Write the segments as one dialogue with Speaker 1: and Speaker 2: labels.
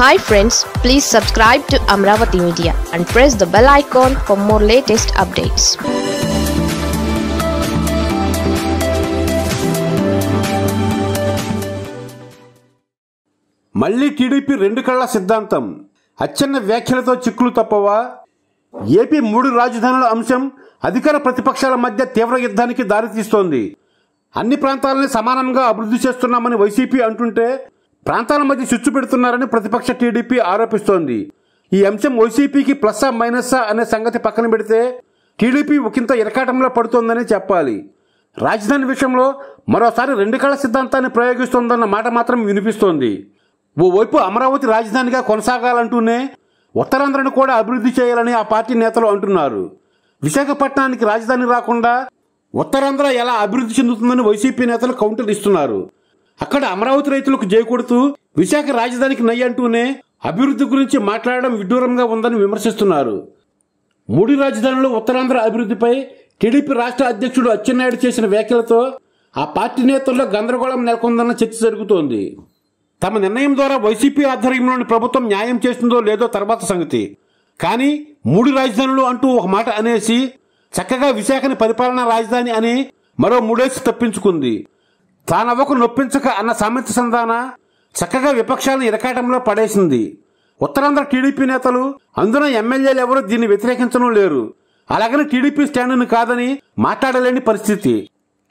Speaker 1: hi friends please subscribe to Amaravati media and press the bell icon for more latest updates మళ్ళీ TDP రెండు కళ్ళ సిద్ధాంతం అచ్చన్న వ్యాఖ్యలతో చిక్కులు తప్పవా ఏపీ మూడు రాజధానుల అంశం అధికార ప్రతిపక్షాల మధ్య తీవ్ర యుద్ధానికి దారితీస్తోంది అన్ని ప్రాంతాలని సమానంగా అభివృద్ధి చేస్తున్నామని వైసీపీ అంటుంటే ప్రాంతాల మధ్య చిచ్చు పెడుతున్నారని ప్రతిపక్ష టీడీపీ ఆరోపిస్తోంది ఈ అంశం వైసీపీకి ప్లస్సా మైనస్సా అనే సంగతి పక్కన పెడితే టీడీపీ ఒకంత ఇరకాటంలో పడుతోందని చెప్పాలి రాజధాని విషయంలో మరోసారి రెండు కళ సిద్ధాంతాన్ని ప్రయోగిస్తోందన్న మాట మాత్రం వినిపిస్తోంది ఓవైపు అమరావతి రాజధానిగా కొనసాగాలంటూనే ఉత్తరాంధ్రను కూడా అభివృద్ధి చేయాలని ఆ పార్టీ నేతలు అంటున్నారు విశాఖపట్నానికి రాజధాని రాకుండా ఉత్తరాంధ్ర ఎలా అభివృద్ధి చెందుతుందని వైసీపీ నేతలు కౌంటర్ ఇస్తున్నారు అక్కడ అమరావతి రైతులకు చేకూడుతూ విశాఖ రాజధానికి నయ్యి అంటూనే అభివృద్ధి గురించి మాట్లాడడం విడ్డూరంగా ఉందని విమర్శిస్తున్నారు మూడు రాజధానులు ఉత్తరాంధ్ర అభివృద్ధిపై టీడీపీ రాష్ట్ర అధ్యక్షుడు అచ్చెన్నాయుడు చేసిన వ్యాఖ్యలతో ఆ పార్టీ నేతల్లో గందరగోళం నెలకొందన్న చర్చ జరుగుతోంది తమ నిర్ణయం ద్వారా వైసీపీ ఆధ్వర్యంలోని ప్రభుత్వం న్యాయం చేస్తుందో లేదో తర్వాత సంగతి కానీ మూడు రాజధానులు అంటూ ఒక మాట అనేసి చక్కగా విశాఖని పరిపాలనా రాజధాని అని మరో మూడేసి తప్పించుకుంది తానవ్వకు నొప్పించక అన్న సామెత సంధాన చక్కగా విపక్షాలను ఇరకాటంలో పడేసింది ఉత్తరాంధ్ర టీడీపీ నేతలు అందున ఎమ్మెల్యేలు ఎవరూ దీన్ని వ్యతిరేకించడం లేరు అలాగని టీడీపీ స్టాండ్ను కాదని మాట్లాడలేని పరిస్థితి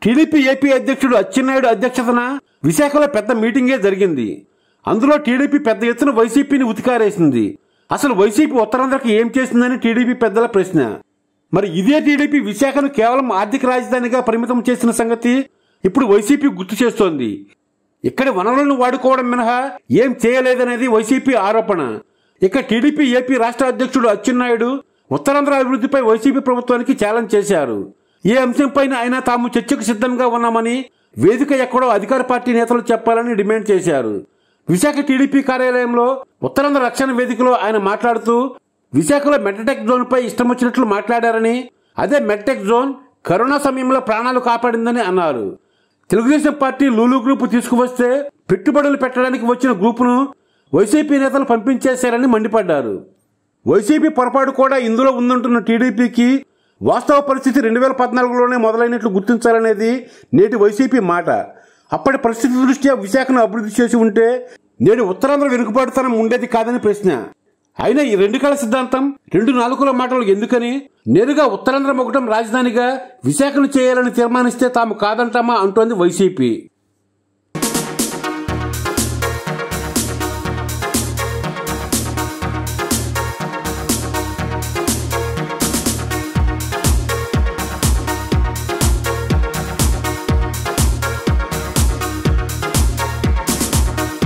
Speaker 1: టీడీపీ ఏపీ అధ్యక్షుడు అచ్చెన్నాయుడు అధ్యక్షతన విశాఖలో పెద్ద మీటింగే జరిగింది అందులో టీడీపీ పెద్ద ఎత్తున వైసీపీని ఉతికారేసింది అసలు వైసీపీ ఉత్తరాంధ్రకి ఏం చేసిందని టీడీపీ పెద్దల ప్రశ్న మరి ఇదే టీడీపీ విశాఖను కేవలం ఆర్థిక రాజధానిగా పరిమితం చేసిన సంగతి ఇప్పుడు వైసీపీ గుర్తు చేస్తోంది ఇక్కడ వనరులను వాడుకోవడం మినహా ఏం చేయలేదనేది వైసీపీ ఆరోపణ ఇక టీడీపీ ఏపీ రాష్ట్ర అధ్యక్షుడు అచ్చెన్నాయుడు ఉత్తరాంధ్ర అభివృద్ధిపై వైసీపీ ప్రభుత్వానికి ఛాలెంజ్ చేశారు ఏ అంశంపైన అయినా తాము చర్చకు సిద్ధంగా ఉన్నామని వేదిక ఎక్కడో అధికార పార్టీ నేతలు చెప్పాలని డిమాండ్ చేశారు విశాఖ టీడీపీ కార్యాలయంలో ఉత్తరాంధ్ర రక్షణ వేదికలో ఆయన మాట్లాడుతూ విశాఖలో మెటటెక్ జోన్పై ఇష్టం వచ్చినట్లు మాట్లాడారని అదే మెట్టెక్ జోన్ కరోనా సమయంలో ప్రాణాలు కాపాడిందని అన్నారు తెలుగుదేశం పార్టీ లూలు గ్రూప్ తీసుకువస్తే పెట్టుబడులు పెట్టడానికి వచ్చిన గ్రూపును వైసీపీ నేతలు పంపించేశారని మండిపడ్డారు వైసీపీ పొరపాటు కూడా ఇందులో ఉందంటున్న టీడీపీకి వాస్తవ పరిస్థితి రెండు వేల పద్నాలుగులోనే మొదలైనట్లు గుర్తించాలనేది నేటి వైసీపీ మాట అప్పటి పరిస్థితి దృష్ట్యా విశాఖను అభివృద్ధి చేసి ఉంటే నేడు ఉత్తరాంధ్ర వెనుకబాటుతనం ఉండేది కాదని ప్రశ్న అయినా ఈ రెండు కాల సిద్ధాంతం రెండు నాలుగుల మాటలు ఎందుకని నేరుగా ఉత్తరాంధ్ర మొగటం రాజధానిగా విశాఖను చేయాలని తీర్మానిస్తే తాము కాదంటామా అంటోంది వైసీపీ